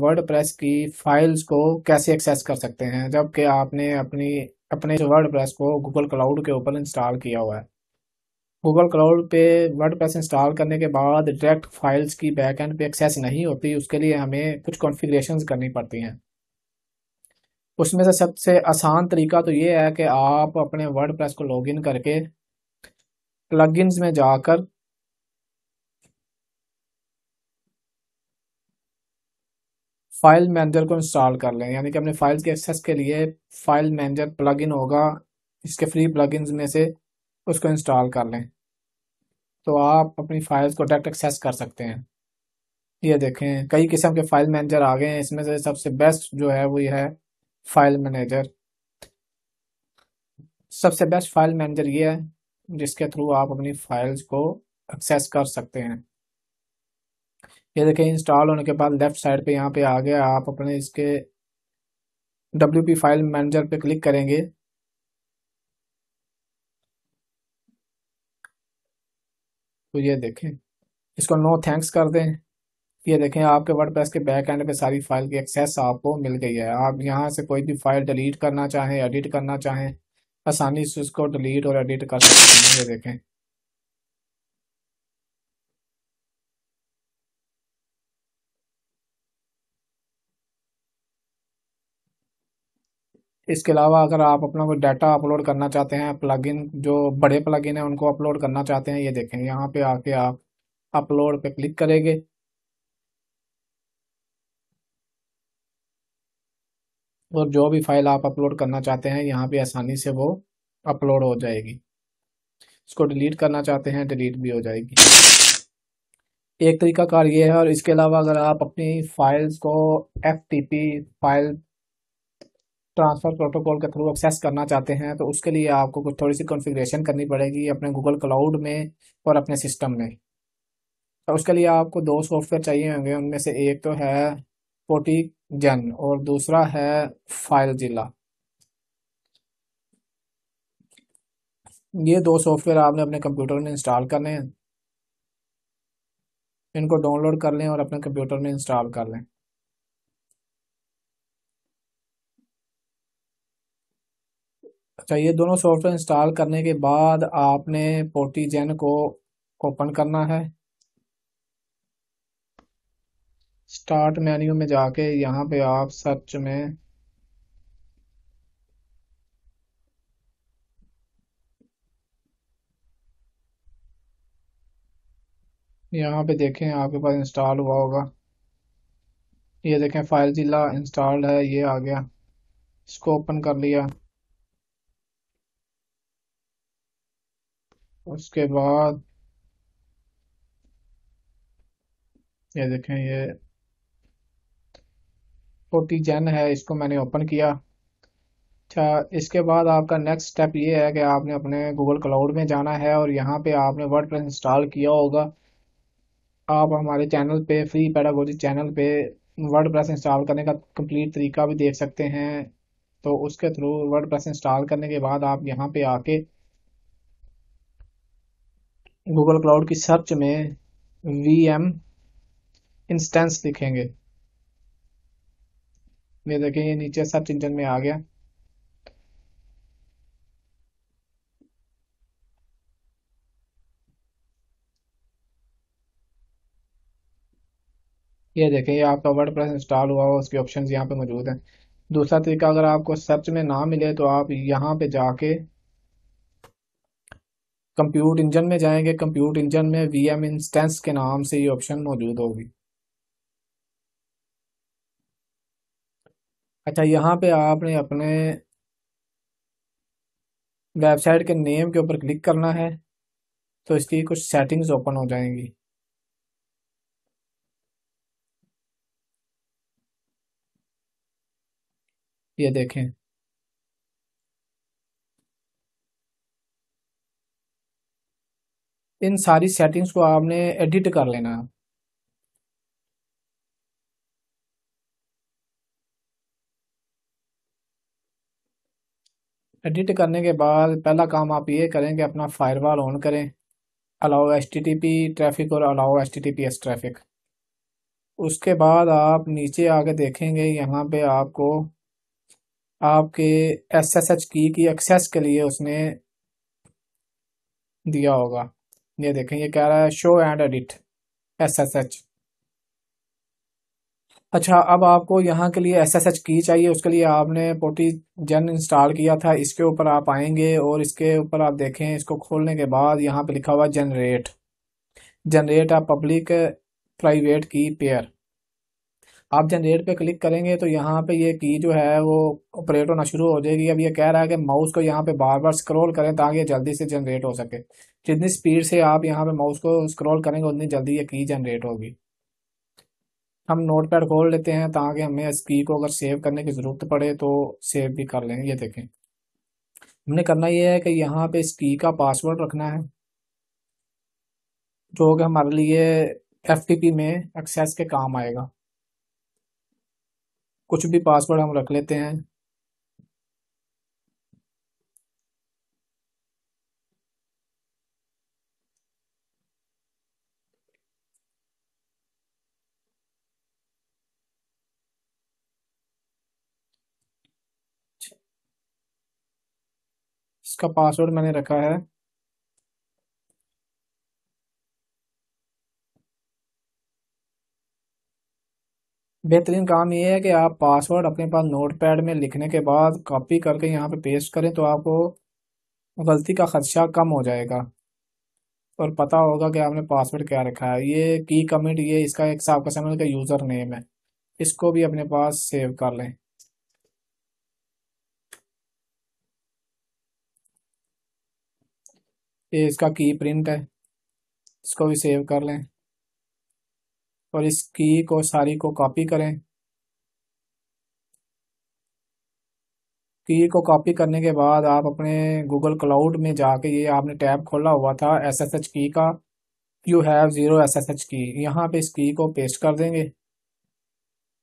word press की files को कैसे एक्सेस कर सकते हैं जबकि आपने अपनी अपने वर्ड प्रेस को गूगल क्लाउड के ऊपर इंस्टॉल किया हुआ है गूगल क्लाउड पे वर्ड प्रेस इंस्टॉल करने के बाद डायरेक्ट फाइल्स की एंड पे एक्सेस नहीं होती उसके लिए हमें कुछ कॉन्फ़िगरेशंस करनी पड़ती हैं उसमें से सबसे आसान तरीका तो ये है कि आप अपने वर्ड प्रेस को लॉग करके प्लगइन्स में जाकर फाइल मैनेजर को इंस्टॉल कर लें यानी कि अपने फाइल्स के एक्सेस के लिए फाइल मैनेजर प्लगइन होगा इसके फ्री प्लगइन्स में से उसको इंस्टॉल कर लें तो आप अपनी फाइल्स को डायरेक्ट एक्सेस कर सकते हैं ये देखें कई किस्म के फाइल मैनेजर आ गए हैं इसमें से सबसे बेस्ट जो है वो ये है फाइल मैनेजर सबसे बेस्ट फाइल मैनेजर ये है जिसके थ्रू आप अपनी फाइल्स को एक्सेस कर सकते हैं ये देखें इंस्टॉल होने के बाद लेफ़्ट साइड पे यहाँ पे आ गया आप अपने इसके डब्ल्यू फाइल मैनेजर पे क्लिक करेंगे तो ये देखें इसको नो थैंक्स कर दें ये देखें आपके प्रेस के बैक एंड पे सारी फाइल की एक्सेस आपको मिल गई है आप यहाँ से कोई भी फाइल डिलीट करना चाहें एडिट करना चाहें आसानी से उसको डिलीट और एडिट कर सकते हैं ये देखें इसके अलावा अगर आप अपना कोई डाटा अपलोड करना चाहते हैं प्लगइन जो बड़े प्लगइन हैं उनको अपलोड करना चाहते हैं ये देखें यहाँ पे आके आप अपलोड पे क्लिक करेंगे और जो भी फाइल आप अपलोड करना चाहते हैं यहाँ पे आसानी से वो अपलोड हो जाएगी इसको डिलीट करना चाहते हैं डिलीट भी हो जाएगी एक तरीका कार ये है और इसके अलावा अगर आप अपनी फाइल्स को एफ फाइल ट्रांसफ़र प्रोटोकॉल के थ्रू एक्सेस करना चाहते हैं तो उसके लिए आपको कुछ थोड़ी सी कॉन्फ़िगरेशन करनी पड़ेगी अपने गूगल क्लाउड में और अपने सिस्टम में तो उसके लिए आपको दो सॉफ्टवेयर चाहिए होंगे उनमें से एक तो है पोटी जन और दूसरा है फाइल जिला ये दो सॉफ्टवेयर आपने अपने कंप्यूटर में इंस्टॉल करने हैं इनको डाउनलोड कर लें और अपने कंप्यूटर में इंस्टॉल कर लें अच्छा ये दोनों सॉफ्टवेयर इंस्टॉल करने के बाद आपने पोर्टीजेन को ओपन करना है स्टार्ट मेन्यू में जाके यहाँ पे आप सर्च में यहाँ पे देखें आपके पास इंस्टॉल हुआ होगा ये देखें फाइल जिला इंस्टॉल्ड है ये आ गया इसको ओपन कर लिया उसके बाद ये देखें ये जेन है इसको मैंने ओपन किया अच्छा इसके बाद आपका नेक्स्ट स्टेप ये है कि आपने अपने गूगल क्लाउड में जाना है और यहाँ पे आपने वर्ड इंस्टॉल किया होगा आप हमारे चैनल पे फ्री पैडागोजी चैनल पे वर्ड इंस्टॉल करने का कंप्लीट तरीका भी देख सकते हैं तो उसके थ्रू वर्ड इंस्टॉल करने के बाद आप यहाँ पे आके गूगल क्लाउड की सर्च में वी एम इंस्टेंस लिखेंगे ये देखें ये नीचे सर्च इंजन में आ गया ये देखें ये आपका वर्ड प्रेस इंस्टॉल हुआ हो उसके ऑप्शन यहाँ पे मौजूद हैं दूसरा तरीका अगर आपको सर्च में ना मिले तो आप यहाँ पे जाके कंप्यूट इंजन में जाएंगे कंप्यूट इंजन में वी एम इंस्टेंस के नाम से ये ऑप्शन मौजूद होगी अच्छा यहाँ पे आपने अपने वेबसाइट के नेम के ऊपर क्लिक करना है तो इसकी कुछ सेटिंग्स ओपन हो जाएंगी ये देखें इन सारी सेटिंग्स को आपने एडिट कर लेना है एडिट करने के बाद पहला काम आप ये करें कि अपना फायरवॉल ऑन करें allow S T T P traffic और allow S T T P S traffic उसके बाद आप नीचे आके देखेंगे यहाँ पे आपको आपके एस एस एच की की एक्सेस के लिए उसने दिया होगा ये देखें ये कह रहा है show and edit S S H अच्छा अब आपको यहाँ के लिए एस एस एच की चाहिए उसके लिए आपने पोटी जन इंस्टॉल किया था इसके ऊपर आप आएंगे और इसके ऊपर आप देखें इसको खोलने के बाद यहाँ पे लिखा हुआ जनरेट जनरेट आप पब्लिक प्राइवेट की पेयर आप जनरेट पे क्लिक करेंगे तो यहाँ पे ये की जो है वो ऑपरेट होना शुरू हो जाएगी अब ये कह रहा है कि माउस को यहाँ पे बार बार स्क्रॉल करें ताकि जल्दी से जनरेट हो सके जितनी स्पीड से आप यहाँ पे माउस को स्क्रॉल करेंगे उतनी जल्दी ये की जनरेट होगी हम नोट पैड खोल लेते हैं ताकि हमें इस की को अगर सेव करने की ज़रूरत पड़े तो सेव भी कर लेंगे ये देखें हमने करना ये है कि यहाँ पे इस की का पासवर्ड रखना है जो कि हमारे लिए एफ में एक्सेस के काम आएगा कुछ भी पासवर्ड हम रख लेते हैं इसका पासवर्ड मैंने रखा है बेहतरीन काम ये है कि आप पासवर्ड अपने पास नोट पैड में लिखने के बाद कॉपी करके यहाँ पे पेस्ट करें तो आपको गलती का खदशा कम हो जाएगा और पता होगा कि आपने पासवर्ड क्या रखा है ये की कमिट ये इसका एक साफ का समझ का यूज़र नेम है इसको भी अपने पास सेव कर लें ये इसका की प्रिंट है इसको भी सेव कर लें और इस की को सारी को कॉपी करें की को कॉपी करने के बाद आप अपने गूगल क्लाउड में जाके ये आपने टैब खोला हुआ था एस एस एच की का you have zero S S H key यहाँ पे इस की को पेस्ट कर देंगे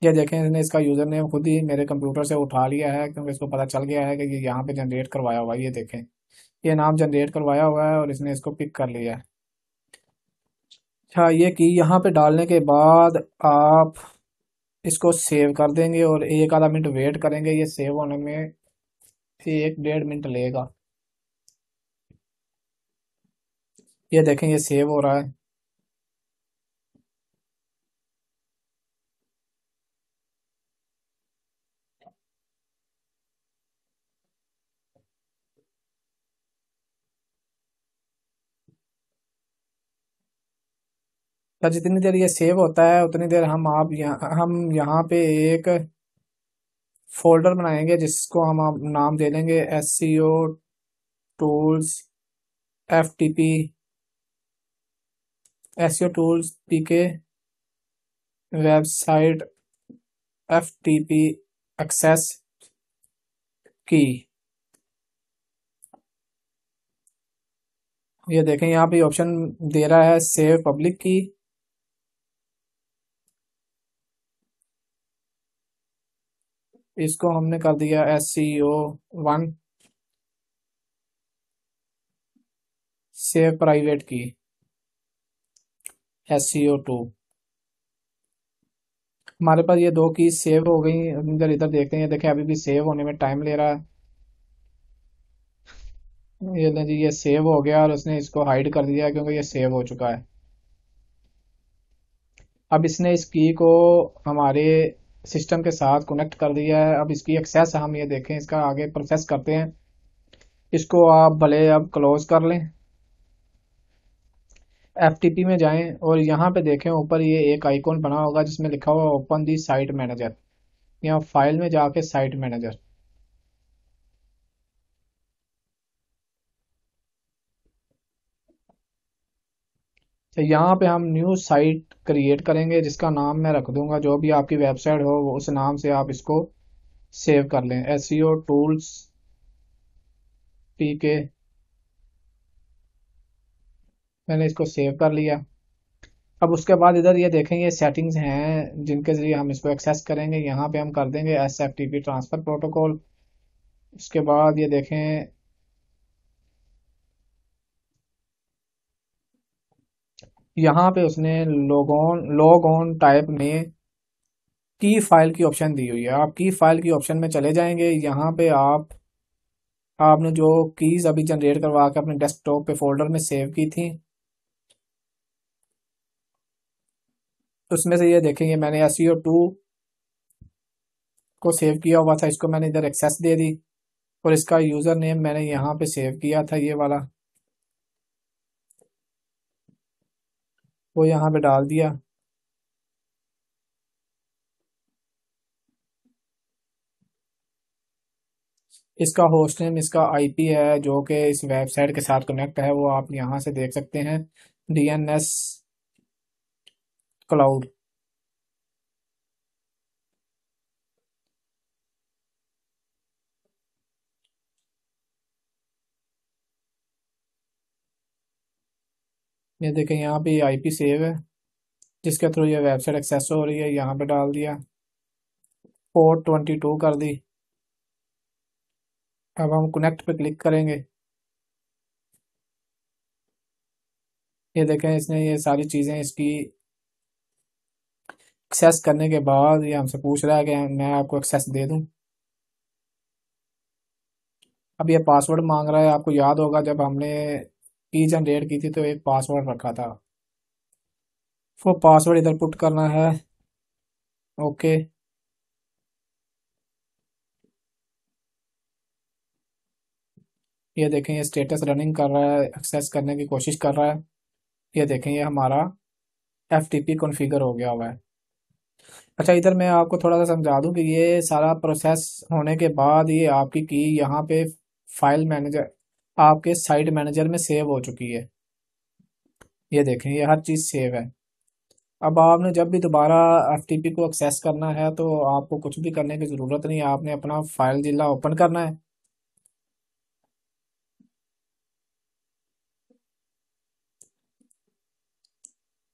ये देखें इसने इसका यूज़र नेम खुद ही मेरे कंप्यूटर से उठा लिया है क्योंकि इसको पता चल गया है कि ये यहाँ पे जनरेट करवाया हुआ है ये देखें ये नाम जनरेट करवाया हुआ है और इसने इसको पिक कर लिया है अच्छा ये की यहाँ पे डालने के बाद आप इसको सेव कर देंगे और एक आधा मिनट वेट करेंगे ये सेव होने में एक डेढ़ मिनट लेगा ये देखें ये सेव हो रहा है सर तो जितनी देर ये सेव होता है उतनी देर हम आप यहाँ हम यहाँ पे एक फोल्डर बनाएंगे जिसको हम आप नाम दे देंगे S C O tools F T P S C O tools P के website F T P access की ये यह देखें यहाँ पे ऑप्शन दे रहा है सेव पब्लिक की इसको हमने कर दिया S C O one save private key S C O two हमारे पास ये दो की सेव हो गई इधर इधर देखते हैं देखें अभी भी सेव होने में टाइम ले रहा है ये जी ये सेव हो गया और उसने इसको हाइड कर दिया क्योंकि ये सेव हो चुका है अब इसने इस की को हमारे सिस्टम के साथ कनेक्ट कर दिया है अब इसकी एक्सेस हम ये देखें इसका आगे प्रोसेस करते हैं इसको आप भले अब क्लोज कर लें एफ में जाएं और यहाँ पे देखें ऊपर ये एक आइकॉन बना होगा जिसमें लिखा हुआ ओपन दी साइट मैनेजर या फाइल में जाके साइट मैनेजर तो यहाँ पे हम न्यू साइट क्रिएट करेंगे जिसका नाम मैं रख दूंगा जो भी आपकी वेबसाइट हो वो उस नाम से आप इसको सेव कर लें एस टूल्स पी के मैंने इसको सेव कर लिया अब उसके बाद इधर ये देखेंगे सेटिंग्स हैं जिनके ज़रिए हम इसको एक्सेस करेंगे यहाँ पे हम कर देंगे एस ट्रांसफ़र प्रोटोकॉल उसके बाद ये देखें यहाँ पे उसने log on log on type में की फाइल की ऑप्शन दी हुई है आप की फाइल की ऑप्शन में चले जाएंगे यहाँ पे आप आपने जो कीज़ अभी जनरेट करवा के अपने डेस्कटॉप पे फोल्डर में सेव की थी उसमें से ये देखेंगे मैंने एस सी टू को सेव किया हुआ था इसको मैंने इधर एक्सेस दे दी और इसका यूज़र नेम मैंने यहाँ पे सेव किया था ये वाला वो यहाँ पे डाल दिया इसका होस्ट नेम इसका आईपी है जो कि इस वेबसाइट के साथ कनेक्ट है वो आप यहाँ से देख सकते हैं डीएनएस क्लाउड ये देखें यहाँ पे आईपी सेव है जिसके थ्रू ये वेबसाइट एक्सेस हो रही है यहाँ पे डाल दिया पोर्ट ट्वेंटी टू कर दी अब हम कनेक्ट पे क्लिक करेंगे ये देखें इसने ये सारी चीज़ें इसकी एक्सेस करने के बाद ये हमसे पूछ रहा है कि मैं आपको एक्सेस दे दूं अब ये पासवर्ड मांग रहा है आपको याद होगा जब हमने की जनरेट की थी तो एक पासवर्ड रखा था वो पासवर्ड इधर पुट करना है ओके ये देखें ये स्टेटस रनिंग कर रहा है एक्सेस करने की कोशिश कर रहा है ये देखें ये हमारा एफ टी पी कॉन्फ़िगर हो गया हुआ है अच्छा इधर मैं आपको थोड़ा सा समझा दूं कि ये सारा प्रोसेस होने के बाद ये आपकी की यहाँ पे फाइल मैनेजर आपके साइट मैनेजर में सेव हो चुकी है ये देखें ये हर चीज़ सेव है अब आपने जब भी दोबारा एफ को एक्सेस करना है तो आपको कुछ भी करने की ज़रूरत नहीं है आपने अपना फाइल जिला ओपन करना है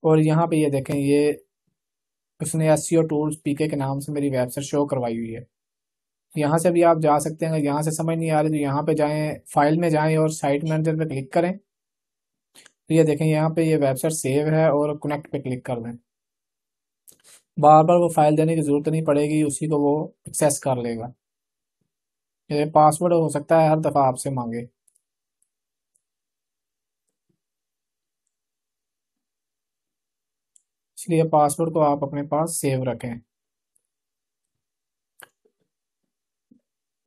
और यहाँ पे ये देखें ये उसने एस सी टूल्स पीके के नाम से मेरी वेबसाइट शो करवाई हुई है तो यहाँ से भी आप जा सकते हैं अगर यहाँ से समझ नहीं आ रही तो यहाँ पे जाएं फाइल में जाएं और साइट मैनेजर पे क्लिक करें तो ये देखें यहाँ पे ये वेबसाइट सेव है और कनेक्ट पे क्लिक कर दें बार बार वो फाइल देने की ज़रूरत नहीं पड़ेगी उसी को वो एक्सेस कर लेगा ये पासवर्ड हो सकता है हर दफ़ा आपसे मांगे इसलिए पासवर्ड को आप अपने पास सेव रखें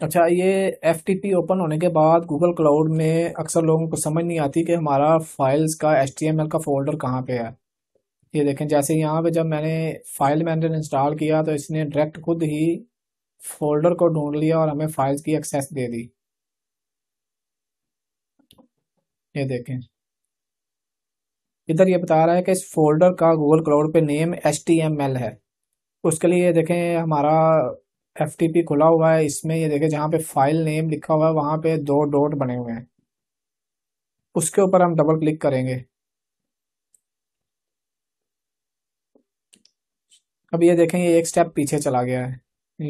अच्छा ये एफ ओपन होने के बाद गूगल क्लाउड में अक्सर लोगों को समझ नहीं आती कि हमारा फाइल्स का एच का फ़ोल्डर कहाँ पे है ये देखें जैसे यहाँ पे जब मैंने फाइल मैनेजर इंस्टॉल किया तो इसने डायरेक्ट खुद ही फोल्डर को ढूंढ लिया और हमें फाइल्स की एक्सेस दे दी ये देखें इधर ये बता रहा है कि इस फोल्डर का गूगल क्लाउड पे नेम एच है उसके लिए देखें हमारा एफ खुला हुआ है इसमें ये देखे जहाँ पे फाइल नेम लिखा हुआ है वहाँ पे दो डॉट बने हुए हैं उसके ऊपर हम डबल क्लिक करेंगे अब ये देखें ये एक स्टेप पीछे चला गया है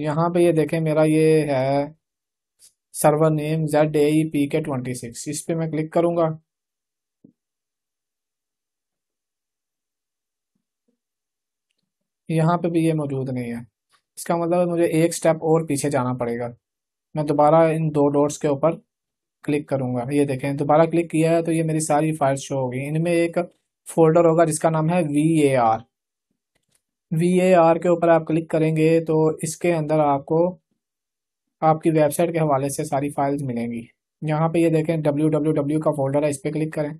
यहाँ पे ये देखें मेरा ये है server name Z A P K twenty six इस पर मैं क्लिक करूँगा यहाँ पे भी ये मौजूद नहीं है इसका मतलब मुझे एक स्टेप और पीछे जाना पड़ेगा मैं दोबारा इन दो डॉट्स के ऊपर क्लिक करूंगा ये देखें दोबारा क्लिक किया है तो ये मेरी सारी फाइल शो होगी इनमें एक फोल्डर होगा जिसका नाम है V A R V A R के ऊपर आप क्लिक करेंगे तो इसके अंदर आपको आपकी वेबसाइट के हवाले से सारी फाइल्स मिलेंगी यहाँ पे ये देखें डब्ल्यू डब्ल्यू डब्ल्यू का फोल्डर है इस पर क्लिक करें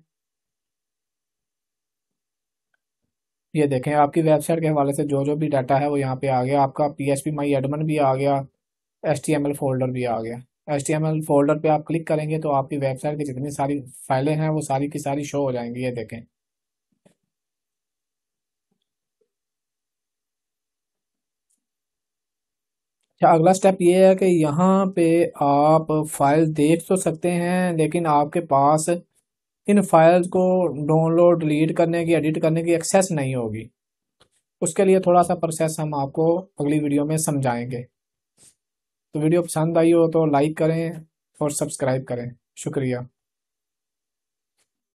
ये देखें आपकी वेबसाइट के हवाले से जो जो भी डाटा है वो यहाँ पे आ गया आपका P H P my admin भी आ गया S T M L folder भी आ गया S T M L folder पर आप क्लिक करेंगे तो आपकी वेबसाइट की जितनी सारी फाइलें हैं वो सारी की सारी शो हो जाएंगी ये देखें अच्छा अगला स्टेप ये है कि यहाँ पे आप फाइल देख तो सकते हैं लेकिन आपके पास इन फाइल्स को डाउनलोड डिलीट करने की एडिट करने की एक्सेस नहीं होगी उसके लिए थोड़ा सा प्रोसेस हम आपको अगली वीडियो में समझाएंगे तो वीडियो पसंद आई हो तो लाइक करें और सब्सक्राइब करें शुक्रिया